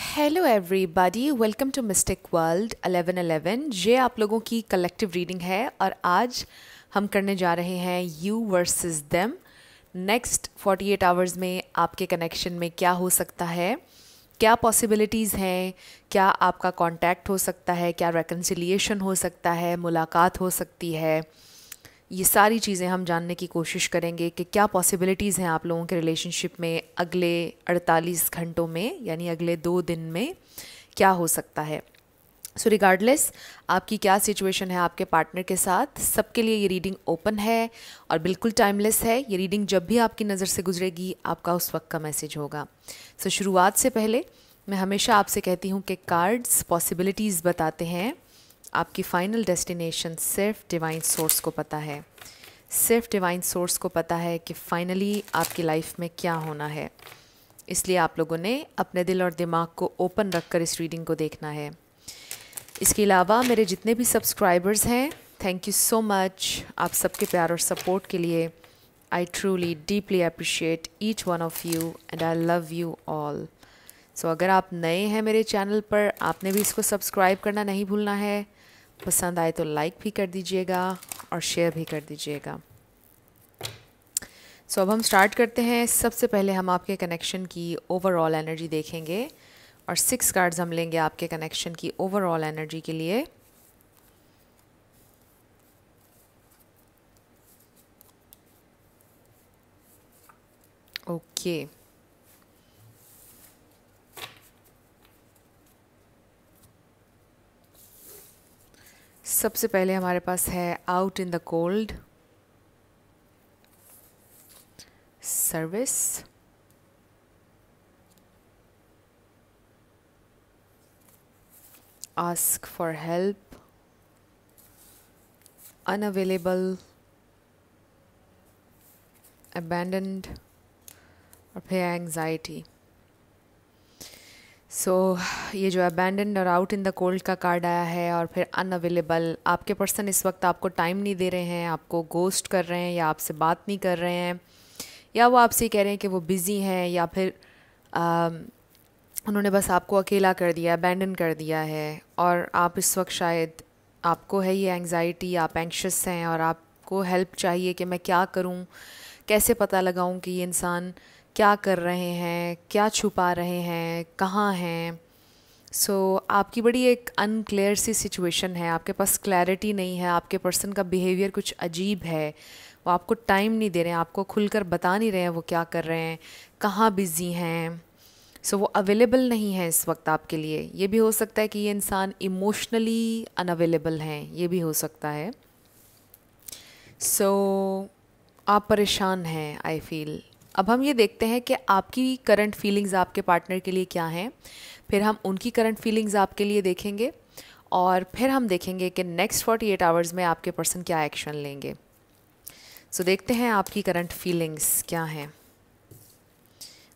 Hello everybody welcome to mystic world 1111 ये आप लोगों की कलेक्टिव रीडिंग है और आज हम करने जा रहे हैं you versus them next 48 hours में आपके कनेक्शन में क्या हो सकता है क्या पॉसिबिलिटीज़ हैं क्या आपका कांटेक्ट हो सकता है क्या रेकन्सिलिएशन हो सकता है मुलाकात हो सकती है ये सारी चीज़ें हम जानने की कोशिश करेंगे कि क्या पॉसिबिलिटीज़ हैं आप लोगों के रिलेशनशिप में अगले 48 घंटों में यानी अगले दो दिन में क्या हो सकता है सो so रिगार्डलेस आपकी क्या सिचुएशन है आपके पार्टनर के साथ सबके लिए ये रीडिंग ओपन है और बिल्कुल टाइमलेस है ये रीडिंग जब भी आपकी नज़र से गुजरेगी आपका उस वक्त का मैसेज होगा सो so शुरुआत से पहले मैं हमेशा आपसे कहती हूँ कि कार्ड्स पॉसिबिलिटीज़ बताते हैं आपकी फ़ाइनल डेस्टिनेशन सिर्फ डिवाइन सोर्स को पता है सिर्फ डिवाइन सोर्स को पता है कि फ़ाइनली आपकी लाइफ में क्या होना है इसलिए आप लोगों ने अपने दिल और दिमाग को ओपन रखकर इस रीडिंग को देखना है इसके अलावा मेरे जितने भी सब्सक्राइबर्स हैं थैंक यू सो मच आप सबके प्यार और सपोर्ट के लिए I truly deeply appreciate each one of you and I love you all so अगर आप नए हैं मेरे चैनल पर आपने भी इसको सब्सक्राइब करना नहीं भूलना है पसंद आए तो लाइक भी कर दीजिएगा और शेयर भी कर दीजिएगा सो so, अब हम स्टार्ट करते हैं सबसे पहले हम आपके कनेक्शन की ओवरऑल एनर्जी देखेंगे और सिक्स कार्ड्स हम लेंगे आपके कनेक्शन की ओवरऑल एनर्जी के लिए ओके okay. सबसे पहले हमारे पास है out in the cold service ask for help unavailable abandoned और फिर एंग्जाइटी सो so, ये जो अबेंडन और आउट इन द कोल्ड का कार्ड आया है और फिर अनअवेलेबल आपके पर्सन इस वक्त आपको टाइम नहीं दे रहे हैं आपको गोस्ट कर रहे हैं या आपसे बात नहीं कर रहे हैं या वो आपसे कह रहे हैं कि वो बिज़ी हैं या फिर आ, um, उन्होंने बस आपको अकेला कर दिया अबेंडन कर दिया है और आप इस वक्त शायद आपको है ये एंग्ज़ाइटी आप एंक्शस हैं और आपको हेल्प चाहिए कि मैं क्या करूँ कैसे पता लगाऊँ कि ये इंसान क्या कर रहे हैं क्या छुपा रहे हैं कहाँ हैं सो so, आपकी बड़ी एक अनक्लियर सी सिचुएशन है आपके पास क्लैरिटी नहीं है आपके पर्सन का बिहेवियर कुछ अजीब है वो आपको टाइम नहीं दे रहे हैं आपको खुलकर बता नहीं रहे हैं वो क्या कर रहे हैं कहाँ बिज़ी हैं सो so, वो अवेलेबल नहीं है इस वक्त आपके लिए ये भी हो सकता है कि ये इंसान इमोशनली अनअवेलेबल हैं ये भी हो सकता है सो so, आप परेशान हैं आई फील अब हम ये देखते हैं कि आपकी करंट फीलिंग्स आपके पार्टनर के लिए क्या हैं फिर हम उनकी करंट फीलिंग्स आपके लिए देखेंगे और फिर हम देखेंगे कि नेक्स्ट फोर्टी एट आवर्स में आपके पर्सन क्या एक्शन लेंगे सो so, देखते हैं आपकी करंट फीलिंग्स क्या हैं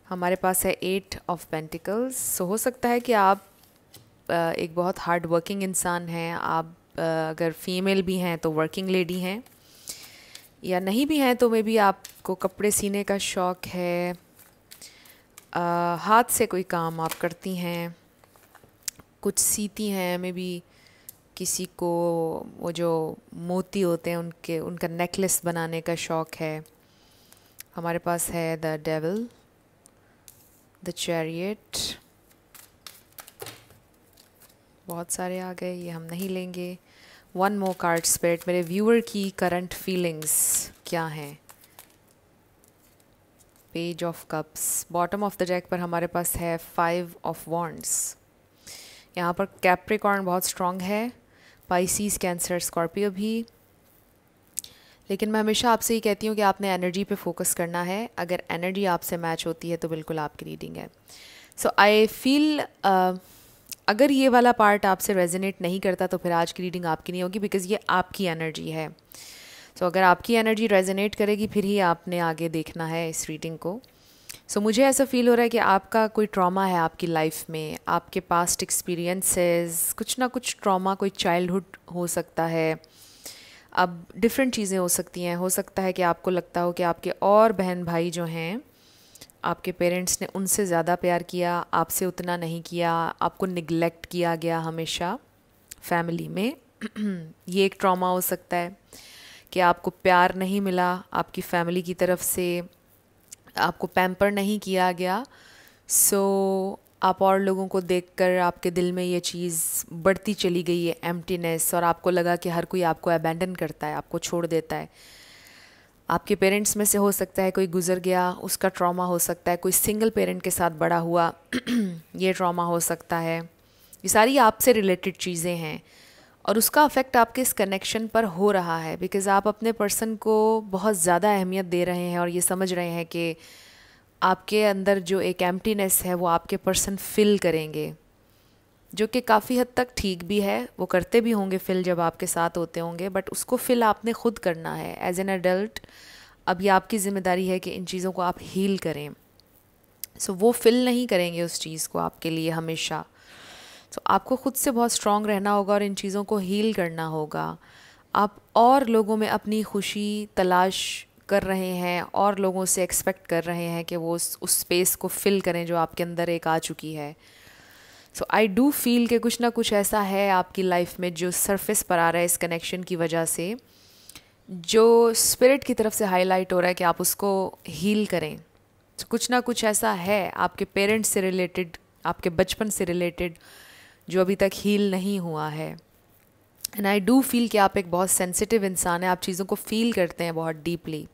हमारे पास है एट ऑफ पेंटिकल्स सो हो सकता है कि आप एक बहुत हार्ड वर्किंग इंसान हैं आप अगर फीमेल भी हैं तो वर्किंग लेडी हैं या नहीं भी हैं तो मे भी आपको कपड़े सीने का शौक़ है आ, हाथ से कोई काम आप करती हैं कुछ सीती हैं मे भी किसी को वो जो मोती होते हैं उनके उनका नेकलेस बनाने का शौक़ है हमारे पास है द डेवल द चैरियट बहुत सारे आ गए ये हम नहीं लेंगे वन मोर कार्ड स्पिरिट मेरे व्यूअर की करंट फीलिंग्स क्या हैं page of cups bottom of the deck पर हमारे पास है फाइव ऑफ वॉन्ड्स यहाँ पर कैप्रिकॉर्न बहुत स्ट्रॉन्ग है पाइसीस कैंसर स्कॉर्पियो भी लेकिन मैं हमेशा आपसे ये कहती हूँ कि आपने एनर्जी पे फोकस करना है अगर एनर्जी आपसे मैच होती है तो बिल्कुल आपकी रीडिंग है सो आई फील अगर ये वाला पार्ट आपसे रेजोनेट नहीं करता तो फिर आज की रीडिंग आपकी नहीं होगी बिकॉज ये आपकी एनर्जी है सो so, अगर आपकी एनर्जी रेजोनेट करेगी फिर ही आपने आगे देखना है इस रीडिंग को सो so, मुझे ऐसा फील हो रहा है कि आपका कोई ट्रॉमा है आपकी लाइफ में आपके पास्ट एक्सपीरियंसेस कुछ ना कुछ ट्रॉमा कोई चाइल्डहुड हो सकता है अब डिफरेंट चीज़ें हो सकती हैं हो सकता है कि आपको लगता हो कि आपके और बहन भाई जो हैं आपके पेरेंट्स ने उनसे ज़्यादा प्यार किया आपसे उतना नहीं किया आपको निगलेक्ट किया गया हमेशा फैमिली में ये एक ट्रॉमा हो सकता है कि आपको प्यार नहीं मिला आपकी फैमिली की तरफ से आपको पैम्पर नहीं किया गया सो आप और लोगों को देखकर आपके दिल में ये चीज़ बढ़ती चली गई है एम्प्टीनेस और आपको लगा कि हर कोई आपको अबेंडन करता है आपको छोड़ देता है आपके पेरेंट्स में से हो सकता है कोई गुजर गया उसका ट्रॉमा हो सकता है कोई सिंगल पेरेंट के साथ बड़ा हुआ ये ट्रॉमा हो सकता है ये सारी आपसे रिलेटेड चीज़ें हैं और उसका अफेक्ट आपके इस कनेक्शन पर हो रहा है बिकॉज़ आप अपने पर्सन को बहुत ज़्यादा अहमियत दे रहे हैं और ये समझ रहे हैं कि आपके अंदर जो एक एम्प्टीनेस है वो आपके पर्सन फिल करेंगे जो कि काफ़ी हद तक ठीक भी है वो करते भी होंगे फिल जब आपके साथ होते होंगे बट उसको फिल आपने खुद करना है एज एन एडल्ट अब ये आपकी ज़िम्मेदारी है कि इन चीज़ों को आप हील करें सो so, वो फिल नहीं करेंगे उस चीज़ को आपके लिए हमेशा सो so, आपको खुद से बहुत स्ट्रांग रहना होगा और इन चीज़ों को हील करना होगा आप और लोगों में अपनी खुशी तलाश कर रहे हैं और लोगों से एक्सपेक्ट कर रहे हैं कि वो उस उस स्पेस को फिल करें जो आपके अंदर एक आ चुकी है सो आई डू फील कि कुछ ना कुछ ऐसा है आपकी लाइफ में जो सरफेस पर आ रहा है इस कनेक्शन की वजह से जो स्पिरिट की तरफ से हाईलाइट हो रहा है कि आप उसको हील करें तो कुछ ना कुछ ऐसा है आपके पेरेंट्स से रिलेटेड आपके बचपन से रिलेटेड जो अभी तक हील नहीं हुआ है एंड आई डू फील कि आप एक बहुत सेंसिटिव इंसान हैं आप चीज़ों को फील करते हैं बहुत डीपली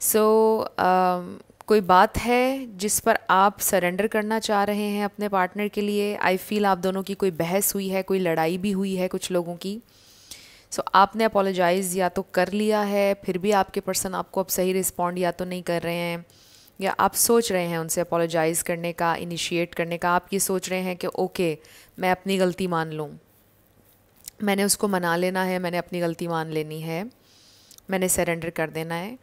सो so, uh, कोई बात है जिस पर आप सरेंडर करना चाह रहे हैं अपने पार्टनर के लिए आई फील आप दोनों की कोई बहस हुई है कोई लड़ाई भी हुई है कुछ लोगों की सो so, आपने अपोलोजाइज़ या तो कर लिया है फिर भी आपके पर्सन आपको अब सही रिस्पॉन्ड या तो नहीं कर रहे हैं या आप सोच रहे हैं उनसे अपोलोजाइज़ करने का इनिशिएट करने का आप ये सोच रहे हैं कि ओके मैं अपनी गलती मान लूँ मैंने उसको मना लेना है मैंने अपनी गलती मान लेनी है मैंने सरेंडर कर देना है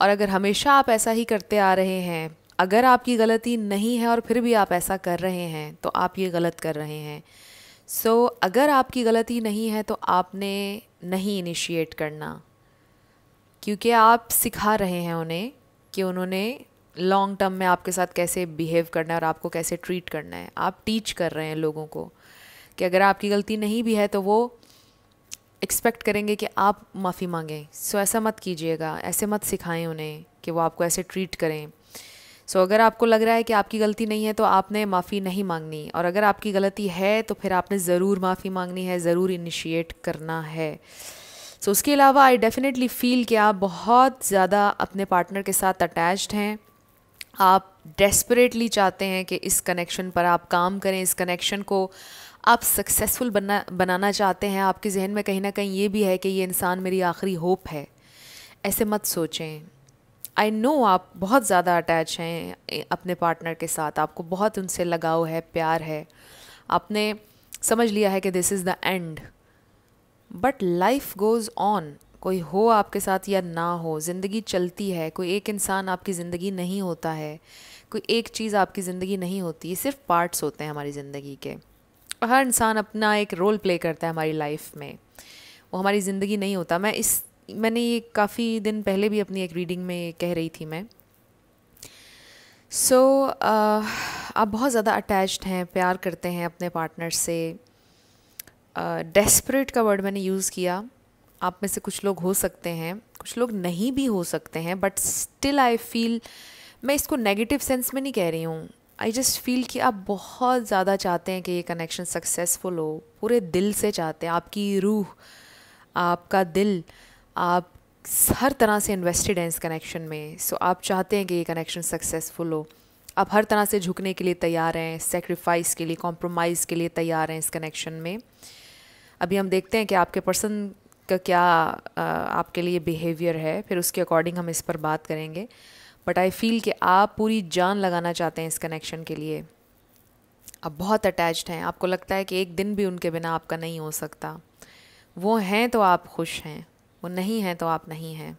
और अगर हमेशा आप ऐसा ही करते आ रहे हैं अगर आपकी गलती नहीं है और फिर भी आप ऐसा कर रहे हैं तो आप ये गलत कर रहे हैं सो so, अगर आपकी गलती नहीं है तो आपने नहीं इनिशिएट करना क्योंकि आप सिखा रहे हैं उन्हें कि उन्होंने लॉन्ग टर्म में आपके साथ कैसे बिहेव करना है और आपको कैसे ट्रीट करना है आप टीच कर रहे हैं लोगों को कि अगर आपकी गलती नहीं भी है तो वो एक्सपेक्ट करेंगे कि आप माफ़ी मांगें सो so, ऐसा मत कीजिएगा ऐसे मत सिखाएं उन्हें कि वो आपको ऐसे ट्रीट करें सो so, अगर आपको लग रहा है कि आपकी गलती नहीं है तो आपने माफ़ी नहीं मांगनी और अगर आपकी गलती है तो फिर आपने ज़रूर माफ़ी मांगनी है ज़रूर इनिशिएट करना है सो so, उसके अलावा आई डेफिनेटली फ़ील कि आप बहुत ज़्यादा अपने पार्टनर के साथ अटैच्ड हैं आप डेस्परेटली चाहते हैं कि इस कनेक्शन पर आप काम करें इस कनेक्शन को आप सक्सेसफुल बनना बनाना चाहते हैं आपके जहन में कहीं ना कहीं ये भी है कि ये इंसान मेरी आखिरी होप है ऐसे मत सोचें आई नो आप बहुत ज़्यादा अटैच हैं अपने पार्टनर के साथ आपको बहुत उनसे लगाव है प्यार है आपने समझ लिया है कि this is the end but life goes on कोई हो आपके साथ या ना हो ज़िंदगी चलती है कोई एक इंसान आपकी ज़िंदगी नहीं होता है कोई एक चीज़ आपकी ज़िंदगी नहीं होती ये सिर्फ पार्ट्स होते हैं हमारी ज़िंदगी के हर इंसान अपना एक रोल प्ले करता है हमारी लाइफ में वो हमारी ज़िंदगी नहीं होता मैं इस मैंने ये काफ़ी दिन पहले भी अपनी एक रीडिंग में कह रही थी मैं सो so, uh, आप बहुत ज़्यादा अटैच्ड हैं प्यार करते हैं अपने पार्टनर से डेस्परेट uh, का वर्ड मैंने यूज़ किया आप में से कुछ लोग हो सकते हैं कुछ लोग नहीं भी हो सकते हैं बट स्टिल आई फील मैं इसको नेगेटिव सेंस में नहीं कह रही हूँ आई जस्ट फील कि आप बहुत ज़्यादा चाहते हैं कि ये कनेक्शन सक्सेसफुल हो पूरे दिल से चाहते हैं आपकी रूह आपका दिल आप हर तरह से इन्वेस्टेड हैं इस कनेक्शन में सो so, आप चाहते हैं कि ये कनेक्शन सक्सेसफुल हो आप हर तरह से झुकने के लिए तैयार हैं सेक्रीफाइस के लिए कॉम्प्रोमाइज़ के लिए तैयार हैं इस कनेक्शन में अभी हम देखते हैं कि आपके पर्सन का क्या आपके लिए बिहेवियर है फिर उसके अकॉर्डिंग हम इस पर बात करेंगे बट आई फील कि आप पूरी जान लगाना चाहते हैं इस कनेक्शन के लिए आप बहुत अटैच्ड हैं आपको लगता है कि एक दिन भी उनके बिना आपका नहीं हो सकता वो हैं तो आप खुश हैं वो नहीं हैं तो आप नहीं हैं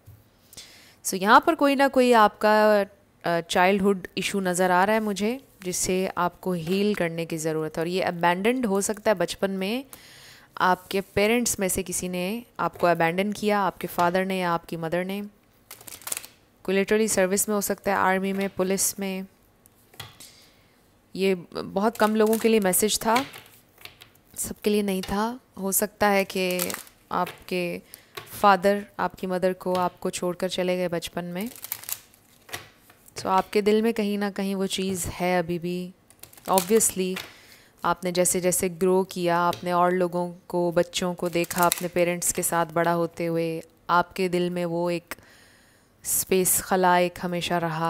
सो so, यहाँ पर कोई ना कोई आपका चाइल्डहुड इशू नज़र आ रहा है मुझे जिससे आपको हील करने की ज़रूरत है और ये अबेंडेंड हो सकता है बचपन में आपके पेरेंट्स में से किसी ने आपको अबेंडन किया आपके फादर ने या आपकी मदर ने लिटरली सर्विस में हो सकता है आर्मी में पुलिस में ये बहुत कम लोगों के लिए मैसेज था सबके लिए नहीं था हो सकता है कि आपके फादर आपकी मदर को आपको छोड़कर चले गए बचपन में सो so, आपके दिल में कहीं ना कहीं वो चीज़ है अभी भी ऑब्वियसली आपने जैसे जैसे ग्रो किया आपने और लोगों को बच्चों को देखा अपने पेरेंट्स के साथ बड़ा होते हुए आपके दिल में वो एक स्पेस एक हमेशा रहा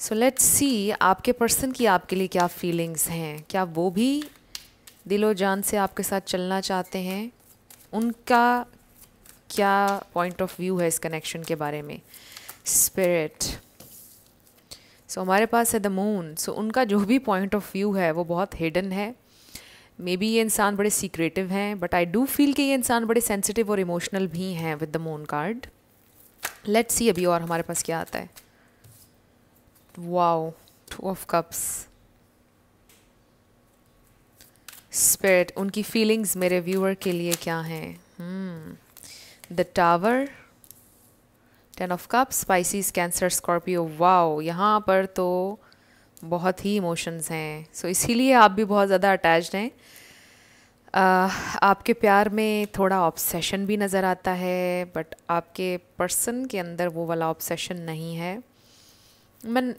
सो लेट्स सी आपके पर्सन की आपके लिए क्या फीलिंग्स हैं क्या वो भी दिलो जान से आपके साथ चलना चाहते हैं उनका क्या पॉइंट ऑफ व्यू है इस कनेक्शन के बारे में स्पिरिट सो हमारे पास है द मून सो उनका जो भी पॉइंट ऑफ व्यू है वो बहुत हिडन है मे बी ये इंसान बड़े सीक्रेटिव हैं बट आई डू फील कि ये इंसान बड़े सेंसिटिव और इमोशनल भी हैं with the moon card let's see अभी और हमारे पास क्या आता है wow two of cups spirit उनकी फीलिंग्स मेरे व्यूअर के लिए क्या हैं the tower ten of cup Pisces Cancer Scorpio wow यहाँ पर तो बहुत ही इमोशंस हैं सो so, इसीलिए आप भी बहुत ज़्यादा अटैच्ड हैं आपके प्यार में थोड़ा ऑब्सेशन भी नज़र आता है बट आपके पर्सन के अंदर वो वाला ऑब्सेशन नहीं है मैं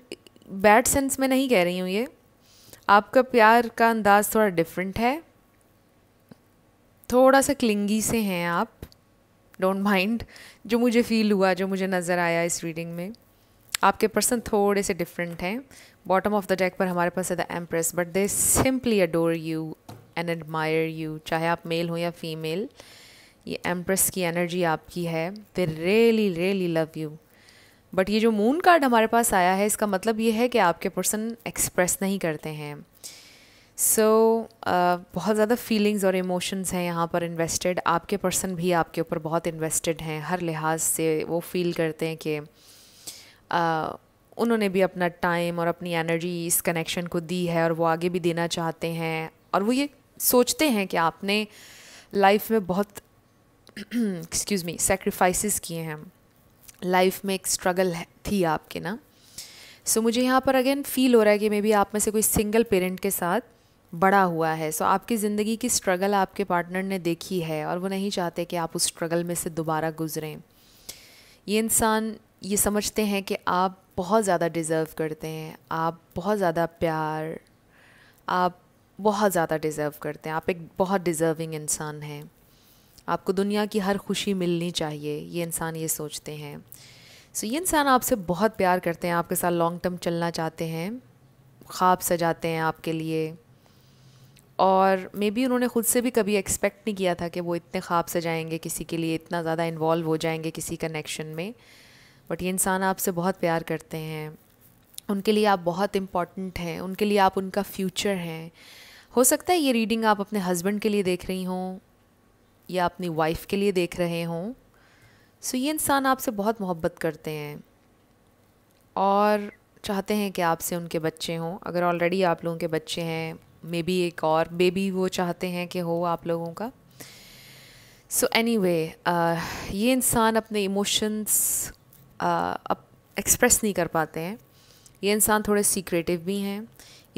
बैड सेंस में नहीं कह रही हूँ ये आपका प्यार का अंदाज़ थोड़ा डिफरेंट है थोड़ा सा क्लिंगी से हैं आप डोंट माइंड जो मुझे फ़ील हुआ जो मुझे नज़र आया इस रीडिंग में आपके पर्सन थोड़े से डिफरेंट हैं बॉटम ऑफ द डेक पर हमारे पास है the empress but they simply adore you and admire you चाहे आप मेल हो या फीमेल ये एम्प्रेस की एनर्जी आपकी है they really really love you but ये जो मून कार्ड हमारे पास आया है इसका मतलब ये है कि आपके पर्सन एक्सप्रेस नहीं करते हैं सो so, uh, बहुत ज़्यादा फीलिंग्स और इमोशंस हैं यहाँ पर इन्वेस्टेड आपके पर्सन भी आपके ऊपर बहुत इन्वेस्टेड हैं हर लिहाज से वो फील करते हैं कि uh, उन्होंने भी अपना टाइम और अपनी एनर्जी इस कनेक्शन को दी है और वो आगे भी देना चाहते हैं और वो ये सोचते हैं कि आपने लाइफ में बहुत एक्सक्यूज़ मी सेक्रीफाइसेस किए हैं लाइफ में एक स्ट्रगल थी आपके ना सो so, मुझे यहाँ पर अगेन फील हो रहा है कि मे बी आप में से कोई सिंगल पेरेंट के साथ बड़ा हुआ है सो so, आपकी ज़िंदगी की स्ट्रगल आपके पार्टनर ने देखी है और वो नहीं चाहते कि आप उस स्ट्रगल में से दोबारा गुजरें ये इंसान ये समझते हैं कि आप बहुत ज़्यादा डिज़र्व करते हैं आप बहुत ज़्यादा प्यार आप बहुत ज़्यादा डिज़र्व करते हैं आप एक बहुत डिज़र्विंग इंसान हैं आपको दुनिया की हर खुशी मिलनी चाहिए ये इंसान ये सोचते हैं सो so, ये इंसान आपसे बहुत प्यार करते हैं आपके साथ लॉन्ग टर्म चलना चाहते हैं ख्वाब सजाते हैं आपके लिए और मे बी उन्होंने ख़ुद से भी कभी एक्सपेक्ट नहीं किया था कि वो इतने ख्वाब सजाएंगे किसी के लिए इतना ज़्यादा इन्वॉल्व हो जाएंगे किसी कनेक्शन में बट ये इंसान आपसे बहुत प्यार करते हैं उनके लिए आप बहुत इम्पॉर्टेंट हैं उनके लिए आप उनका फ्यूचर हैं हो सकता है ये रीडिंग आप अपने हस्बैंड के लिए देख रही हों या अपनी वाइफ के लिए देख रहे हों सो ये इंसान आपसे बहुत मोहब्बत करते हैं और चाहते हैं कि आपसे उनके बच्चे हों अगर ऑलरेडी आप लोगों के बच्चे हैं मे बी एक और बेबी वो चाहते हैं कि हो आप लोगों का सो एनी वे ये इंसान अपने इमोशंस एक्सप्रेस uh, नहीं कर पाते हैं ये इंसान थोड़े सीक्रेटिव भी हैं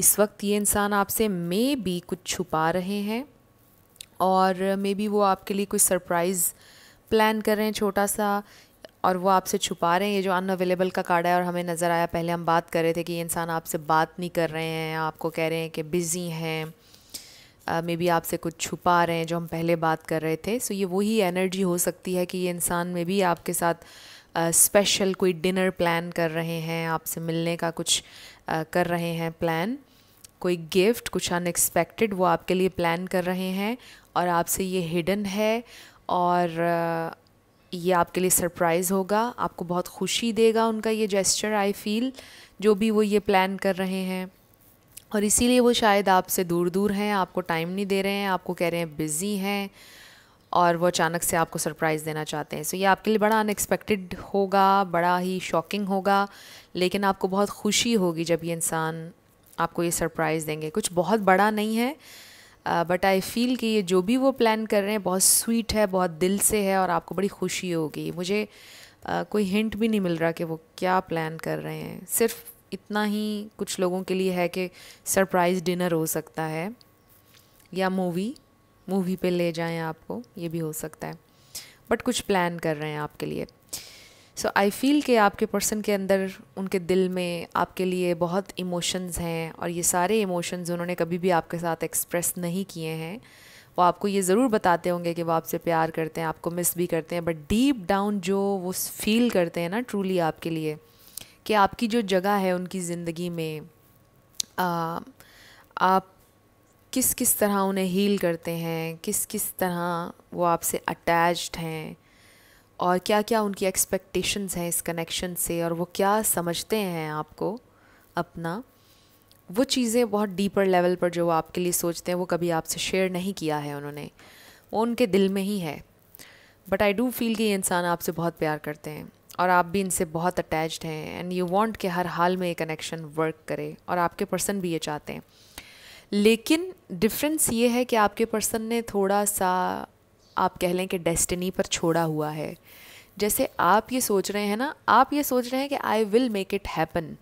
इस वक्त ये इंसान आपसे मे बी कुछ छुपा रहे हैं और मे बी वो आपके लिए कुछ सरप्राइज़ प्लान कर रहे हैं छोटा सा और वो आपसे छुपा रहे हैं ये जो अन अवेलेबल का कार्ड है और हमें नज़र आया पहले हम बात कर रहे थे कि ये इंसान आपसे बात नहीं कर रहे हैं आपको कह रहे हैं कि बिज़ी हैं मे बी आपसे कुछ छुपा रहे हैं जो हम पहले बात कर रहे थे सो ये वही एनर्जी हो सकती है कि ये इंसान मे बी आपके साथ स्पेशल uh, कोई डिनर प्लान कर रहे हैं आपसे मिलने का कुछ uh, कर रहे हैं प्लान कोई गिफ्ट कुछ अनएक्सपेक्टेड वो आपके लिए प्लान कर रहे हैं और आपसे ये हिडन है और ये आपके लिए सरप्राइज़ होगा आपको बहुत खुशी देगा उनका ये जेस्चर आई फील जो भी वो ये प्लान कर रहे हैं और इसीलिए वो शायद आपसे दूर दूर हैं आपको टाइम नहीं दे रहे हैं आपको कह रहे हैं बिज़ी हैं और वो अचानक से आपको सरप्राइज़ देना चाहते हैं सो so, ये आपके लिए बड़ा अनएक्सपेक्टेड होगा बड़ा ही शॉकिंग होगा लेकिन आपको बहुत खुशी होगी जब ये इंसान आपको ये सरप्राइज़ देंगे कुछ बहुत बड़ा नहीं है बट आई फील कि ये जो भी वो प्लान कर रहे हैं बहुत स्वीट है बहुत दिल से है और आपको बड़ी खुशी होगी मुझे आ, कोई हिंट भी नहीं मिल रहा कि वो क्या प्लान कर रहे हैं सिर्फ इतना ही कुछ लोगों के लिए है कि सरप्राइज़ डिनर हो सकता है या मूवी मूवी पे ले जाएं आपको ये भी हो सकता है बट कुछ प्लान कर रहे हैं आपके लिए सो आई फील कि आपके पर्सन के अंदर उनके दिल में आपके लिए बहुत इमोशंस हैं और ये सारे इमोशंस उन्होंने कभी भी आपके साथ एक्सप्रेस नहीं किए हैं वो आपको ये ज़रूर बताते होंगे कि वो आपसे प्यार करते हैं आपको मिस भी करते हैं बट डीप डाउन जो वो फील करते हैं ना ट्रूली आपके लिए कि आपकी जो जगह है उनकी ज़िंदगी में आ, आप किस किस तरह उन्हें हील करते हैं किस किस तरह वो आपसे अटैच्ड हैं और क्या क्या उनकी एक्सपेक्टेशंस हैं इस कनेक्शन से और वो क्या समझते हैं आपको अपना वो चीज़ें बहुत डीपर लेवल पर जो आपके लिए सोचते हैं वो कभी आपसे शेयर नहीं किया है उन्होंने वो उनके दिल में ही है बट आई डू फील कि ये इंसान आपसे बहुत प्यार करते हैं और आप भी इनसे बहुत अटैच हैं एंड यू वांट के हर हाल में ये कनेक्शन वर्क करे और आपके पर्सन भी ये चाहते हैं लेकिन डिफरेंस ये है कि आपके पर्सन ने थोड़ा सा आप कह लें कि डेस्टिनी पर छोड़ा हुआ है जैसे आप ये सोच रहे हैं ना आप ये सोच रहे हैं कि I will make it happen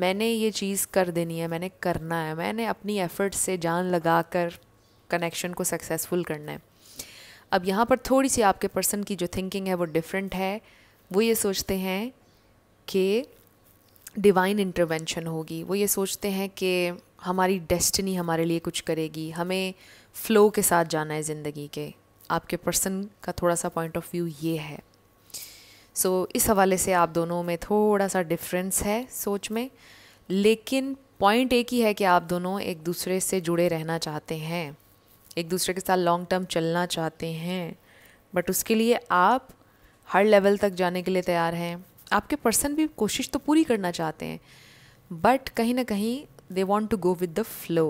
मैंने ये चीज़ कर देनी है मैंने करना है मैंने अपनी एफ़र्ट से जान लगा कर कनेक्शन को सक्सेसफुल करना है अब यहाँ पर थोड़ी सी आपके पर्सन की जो थिंकिंग है वो डिफरेंट है वो ये सोचते हैं कि डिवाइन इंटरवेंशन होगी वो ये सोचते हैं कि हमारी डेस्टिनी हमारे लिए कुछ करेगी हमें फ़्लो के साथ जाना है ज़िंदगी के आपके पर्सन का थोड़ा सा पॉइंट ऑफ व्यू ये है सो so, इस हवाले से आप दोनों में थोड़ा सा डिफरेंस है सोच में लेकिन पॉइंट एक ही है कि आप दोनों एक दूसरे से जुड़े रहना चाहते हैं एक दूसरे के साथ लॉन्ग टर्म चलना चाहते हैं बट उसके लिए आप हर लेवल तक जाने के लिए तैयार हैं आपके पर्सन भी कोशिश तो पूरी करना चाहते हैं बट कहीं ना कहीं they want to go with the flow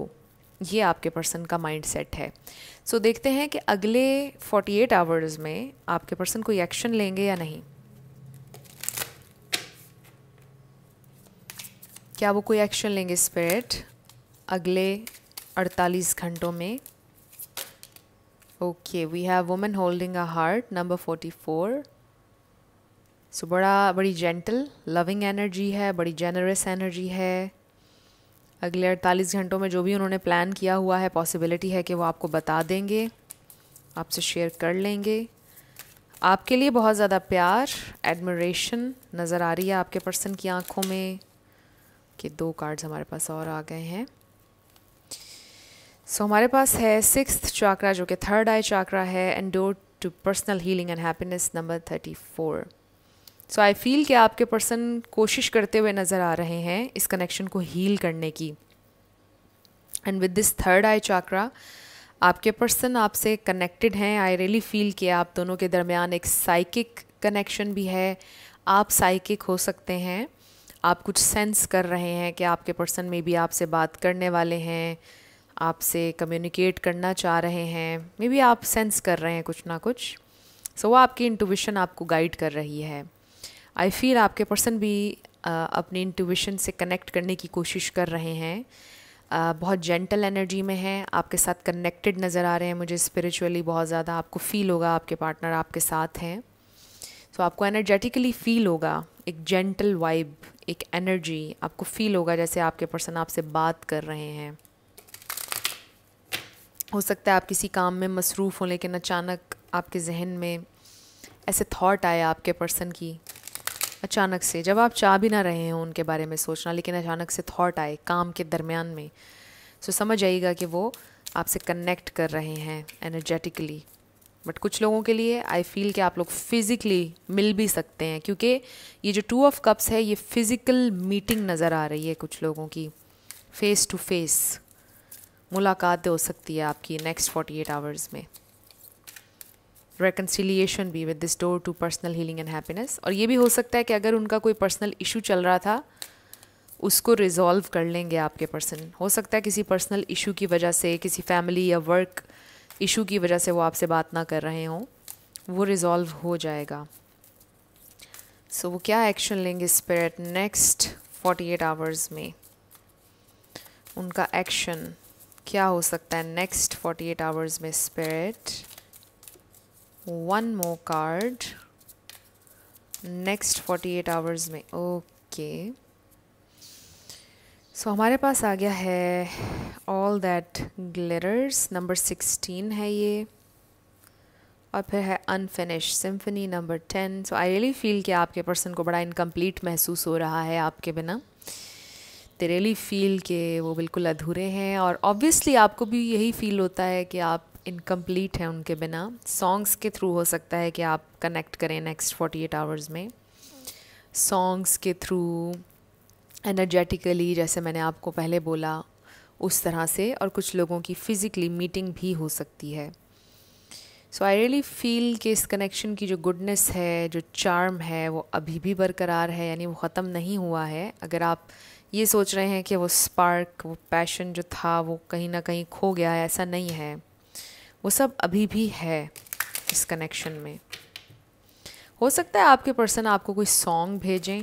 ये आपके पर्सन का माइंड सेट है सो so, देखते हैं कि अगले 48 आवर्स में आपके पर्सन कोई एक्शन लेंगे या नहीं क्या वो कोई एक्शन लेंगे स्पिरिट अगले 48 घंटों में okay we have women holding a heart number 44 so बड़ा बड़ी जेंटल लविंग एनर्जी है बड़ी जेनरस एनर्जी है अगले अड़तालीस घंटों में जो भी उन्होंने प्लान किया हुआ है पॉसिबिलिटी है कि वो आपको बता देंगे आपसे शेयर कर लेंगे आपके लिए बहुत ज़्यादा प्यार एडमरेशन नज़र आ रही है आपके पर्सन की आंखों में कि दो कार्ड्स हमारे पास और आ गए हैं सो so, हमारे पास है सिक्स चाकरा जो कि थर्ड आई चाकरा है and door to personal healing and happiness number thirty four so I feel कि आपके पर्सन कोशिश करते हुए नज़र आ रहे हैं इस कनेक्शन को हील करने की and with this third eye chakra आपके पर्सन आपसे कनेक्टेड हैं आई रियली फील कि आप दोनों के दरमियान एक साइकिक कनेक्शन भी है आप साइकिक हो सकते हैं आप कुछ सेंस कर रहे हैं कि आपके पर्सन में भी आपसे बात करने वाले हैं आपसे कम्युनिकेट करना चाह रहे हैं मे बी आप सेंस कर रहे हैं कुछ ना कुछ सो so, वो आपकी इंटुविशन आपको गाइड कर रही है आई फील आपके पर्सन भी आ, अपने इंट्यूशन से कनेक्ट करने की कोशिश कर रहे हैं आ, बहुत जेंटल एनर्जी में है आपके साथ कनेक्टेड नज़र आ रहे हैं मुझे स्पिरिचुअली बहुत ज़्यादा आपको फ़ील होगा आपके पार्टनर आपके साथ हैं सो so, आपको एनर्जेटिकली फ़ील होगा एक जेंटल वाइब एक एनर्जी आपको फ़ील होगा जैसे आपके पर्सन आपसे बात कर रहे हैं हो सकता है आप किसी काम में मसरूफ़ हों लेकिन अचानक आपके जहन में ऐसे थॉट आए आपके पर्सन की अचानक से जब आप चाह भी ना रहे हों उनके बारे में सोचना लेकिन अचानक से थॉट आए काम के दरमियान में सो तो समझ आइएगा कि वो आपसे कनेक्ट कर रहे हैं एनर्जेटिकली बट कुछ लोगों के लिए आई फील कि आप लोग फिज़िकली मिल भी सकते हैं क्योंकि ये जो टू ऑफ कप्स है ये फिज़िकल मीटिंग नज़र आ रही है कुछ लोगों की फ़ेस टू फेस मुलाकात हो सकती है आपकी नेक्स्ट 48 आवर्स में रिकन्सिलिएशन भी with this door to personal healing and happiness और ये भी हो सकता है कि अगर उनका कोई पर्सनल इशू चल रहा था उसको रिजॉल्व कर लेंगे आपके पर्सन हो सकता है किसी पर्सनल इशू की वजह से किसी फैमिली या वर्क इशू की वजह से वो आपसे बात ना कर रहे हों वो रिज़ॉल्व हो जाएगा सो so, वो क्या एक्शन लेंगे स्पिरिट नेक्स्ट 48 आवर्स में उनका एक्शन क्या हो सकता है नेक्स्ट 48 आवर्स में spirit one more card next 48 hours में ओके सो हमारे पास आ गया है ऑल दैट ग्लिटर्स नंबर 16 है ये और फिर है unfinished symphony number 10 so I really feel कि आपके पर्सन को बड़ा इनकम्प्लीट महसूस हो रहा है आपके बिना दे रियली फील के वो बिल्कुल अधूरे हैं और ऑब्वियसली आपको भी यही फील होता है कि आप इनकम्प्लीट है उनके बिना सॉन्ग्स के थ्रू हो सकता है कि आप कनेक्ट करें नेक्स्ट फोर्टी एट आवर्स में सॉन्ग्स के थ्रू एनर्जेटिकली जैसे मैंने आपको पहले बोला उस तरह से और कुछ लोगों की फ़िज़िकली मीटिंग भी हो सकती है सो आई रियली फील कि इस कनेक्शन की जो गुडनेस है जो चार्म है वो अभी भी बरकरार है यानी वो ख़त्म नहीं हुआ है अगर आप ये सोच रहे हैं कि वो स्पार्क वो पैशन जो था वो कहीं ना कहीं खो गया है ऐसा नहीं है वो सब अभी भी है इस कनेक्शन में हो सकता है आपके पर्सन आपको कोई सॉन्ग भेजें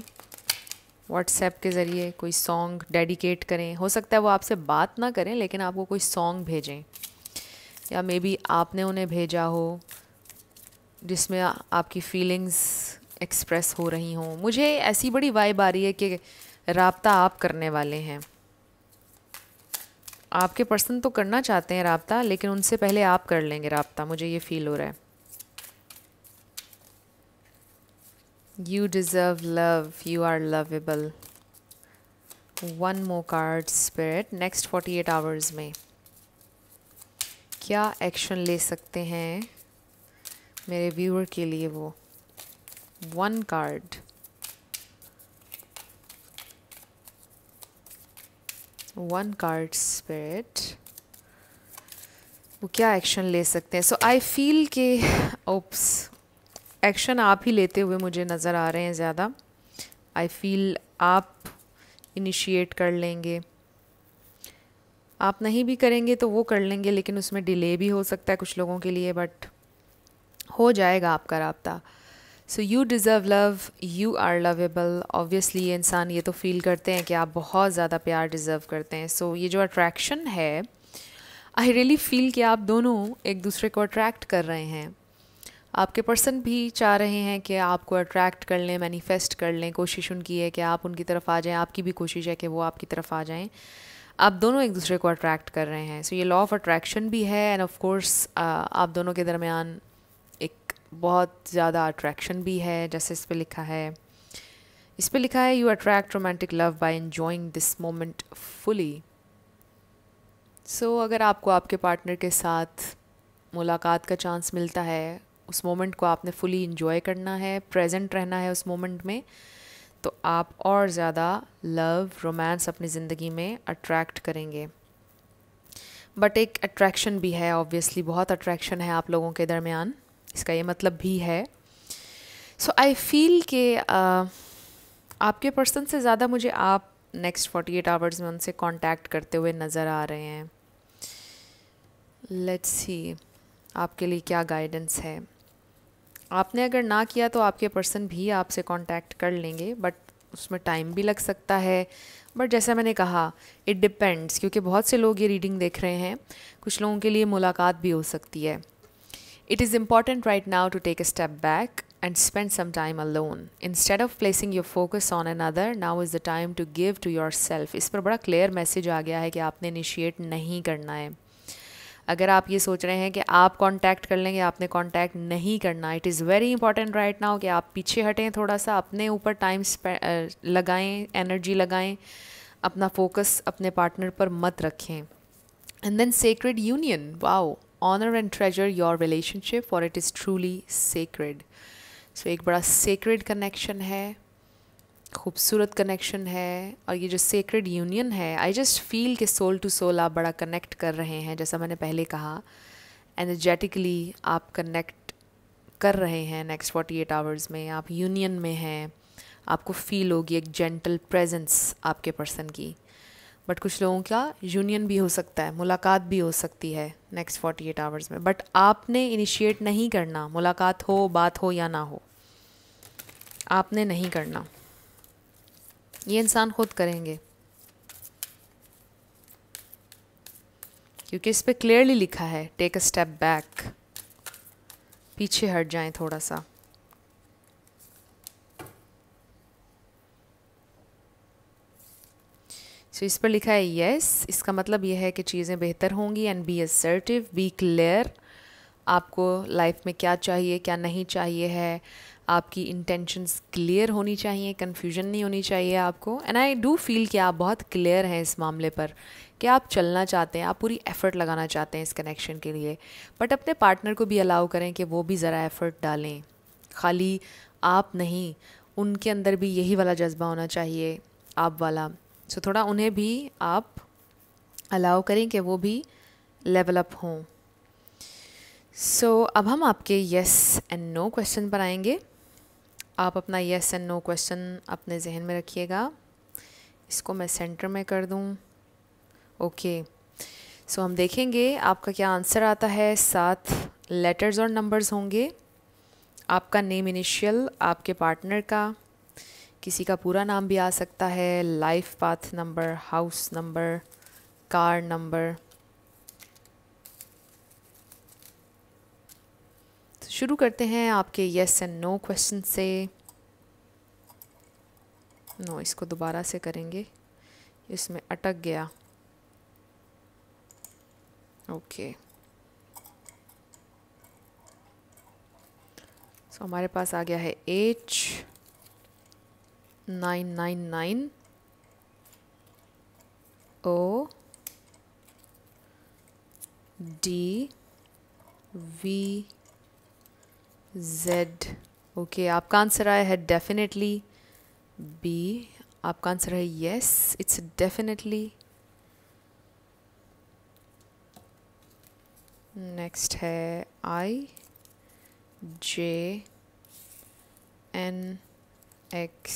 व्हाट्सएप के ज़रिए कोई सॉन्ग डेडिकेट करें हो सकता है वो आपसे बात ना करें लेकिन आपको कोई सॉन्ग भेजें या मे बी आपने उन्हें भेजा हो जिसमें आपकी फीलिंग्स एक्सप्रेस हो रही हों मुझे ऐसी बड़ी वाइब आ रही है कि रबता आप करने वाले हैं आपके पर्सन तो करना चाहते हैं रबता लेकिन उनसे पहले आप कर लेंगे रबता मुझे ये फ़ील हो रहा है you deserve love you are lovable one more card card, next forty eight hours में क्या एक्शन ले सकते हैं मेरे व्यूअर के लिए वो one card one card spirit वो क्या एक्शन ले सकते हैं सो आई फील के ओप्स एक्शन आप ही लेते हुए मुझे नज़र आ रहे हैं ज़्यादा आई फील आप इनिशिएट कर लेंगे आप नहीं भी करेंगे तो वो कर लेंगे लेकिन उसमें डिले भी हो सकता है कुछ लोगों के लिए बट हो जाएगा आपका रबता so you deserve love you are lovable obviously इंसान ये तो फील करते हैं कि आप बहुत ज़्यादा प्यार डिज़र्व करते हैं सो so, ये जो अट्रैक्शन है आई रियली फील कि आप दोनों एक दूसरे को अट्रैक्ट कर रहे हैं आपके पर्सन भी चाह रहे हैं कि आपको अट्रैक्ट कर लें मैनिफेस्ट कर लें कोशिश उनकी है कि आप उनकी तरफ आ जाएं आपकी भी कोशिश है कि वो आपकी तरफ आ जाएं आप दोनों एक दूसरे को अट्रैक्ट कर रहे हैं सो so, ये लॉ ऑफ अट्रैक्शन भी है एंड ऑफ कोर्स आप दोनों के दरमियान बहुत ज़्यादा अट्रैक्शन भी है जैसे इस पर लिखा है इस पर लिखा है you attract romantic love by enjoying this moment fully so अगर आपको आपके पार्टनर के साथ मुलाकात का चांस मिलता है उस मोमेंट को आपने फुली इन्जॉय करना है प्रेजेंट रहना है उस मोमेंट में तो आप और ज़्यादा लव रोमांस अपनी ज़िंदगी में अट्रैक्ट करेंगे बट एक अट्रैक्शन भी है ऑब्वियसली बहुत अट्रैक्शन है आप लोगों के दरमियान इसका ये मतलब भी है सो आई फील के आपके पर्सन से ज़्यादा मुझे आप नेक्स्ट फोर्टी एट आवर्स में उनसे कॉन्टेक्ट करते हुए नज़र आ रहे हैं लेट्स सी आपके लिए क्या गाइडेंस है आपने अगर ना किया तो आपके पर्सन भी आपसे कांटेक्ट कर लेंगे बट उसमें टाइम भी लग सकता है बट जैसा मैंने कहा इट डिपेंड्स क्योंकि बहुत से लोग ये रीडिंग देख रहे हैं कुछ लोगों के लिए मुलाकात भी हो सकती है It is important right now to take a step back and spend some time alone. Instead of placing your focus on another, now is the time to give to yourself. इस पर बड़ा क्लियर मैसेज आ गया है कि आपने initiate नहीं करना है अगर आप ये सोच रहे हैं कि आप कांटेक्ट कर लेंगे आपने कांटेक्ट नहीं करना it is very important right now कि आप पीछे हटें थोड़ा सा अपने ऊपर टाइम लगाएं एनर्जी लगाएं अपना फोकस अपने पार्टनर पर मत रखें and then sacred union wow honour and treasure your relationship और it is truly sacred so एक बड़ा सेक्रेड कनेक्शन है खूबसूरत कनेक्शन है और ये जो सेक्रेड यूनियन है आई जस्ट फील कि सोल टू सोल आप बड़ा कनेक्ट कर रहे हैं जैसा मैंने पहले कहा एनर्जेटिकली आप कनेक्ट कर रहे हैं नेक्स्ट फोर्टी एट आवर्स में आप यूनियन में हैं आपको फील होगी एक जेंटल प्रेजेंस आपके पर्सन की बट कुछ लोगों का यूनियन भी हो सकता है मुलाकात भी हो सकती है नेक्स्ट फोर्टी एट आवर्स में बट आपने इनिशिएट नहीं करना मुलाकात हो बात हो या ना हो आपने नहीं करना ये इंसान खुद करेंगे क्योंकि इस पर क्लियरली लिखा है टेक अ स्टेप बैक पीछे हट जाएं थोड़ा सा सो so, इस पर लिखा है येस yes, इसका मतलब यह है कि चीज़ें बेहतर होंगी and be assertive be clear आपको लाइफ में क्या चाहिए क्या नहीं चाहिए है आपकी इंटेंशंस क्लियर होनी चाहिए कन्फ्यूजन नहीं होनी चाहिए आपको एंड आई डू फील कि आप बहुत क्लियर हैं इस मामले पर कि आप चलना चाहते हैं आप पूरी एफ़र्ट लगाना चाहते हैं इस कनेक्शन के लिए बट अपने पार्टनर को भी अलाउ करें कि वो भी ज़रा एफ़र्ट डालें खाली आप नहीं उनके अंदर भी यही वाला जज्बा होना चाहिए आप वाला सो so, थोड़ा उन्हें भी आप अलाउ करें कि वो भी लेवल अप हों सो so, अब हम आपके येस एंड नो क्वेश्चन पर आएंगे आप अपना येस एंड नो क्वेश्चन अपने जहन में रखिएगा इसको मैं सेंटर में कर दूं ओके okay. सो so, हम देखेंगे आपका क्या आंसर आता है सात लेटर्स और नंबर्स होंगे आपका नेम इनिशियल आपके पार्टनर का किसी का पूरा नाम भी आ सकता है life path number house number car number तो शुरू करते हैं आपके येस एंड नो क्वेश्चन से नो no, इसको दोबारा से करेंगे इसमें अटक गया ओके okay. सो so, हमारे पास आ गया है H nine nine nine O D V Z okay आपका आंसर आया है डेफिनेटली बी आपका आंसर है यस इट्स डेफिनेटली नेक्स्ट है I J N X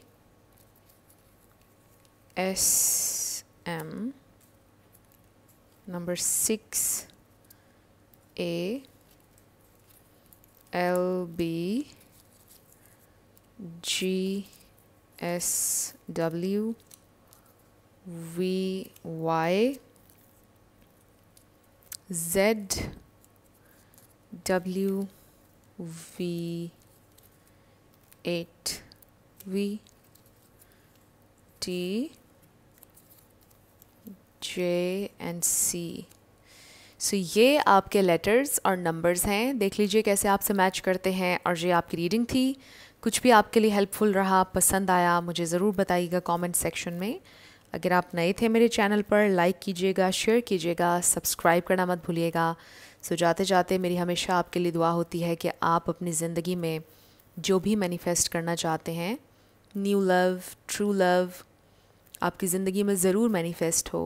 SM number 6 A L B G S W V Y Z W V 8 V T J and C so ये आपके letters और numbers हैं देख लीजिए कैसे आपसे मैच करते हैं और ये आपकी रीडिंग थी कुछ भी आपके लिए हेल्पफुल रहा पसंद आया मुझे ज़रूर बताइएगा कमेंट सेक्शन में अगर आप नए थे मेरे चैनल पर लाइक कीजिएगा शेयर कीजिएगा सब्सक्राइब करना मत भूलिएगा सो जाते जाते मेरी हमेशा आपके लिए दुआ होती है कि आप अपनी ज़िंदगी में जो भी मैनिफेस्ट करना चाहते हैं न्यू लव ट्रू लव आपकी ज़िंदगी में ज़रूर मैनिफेस्ट हो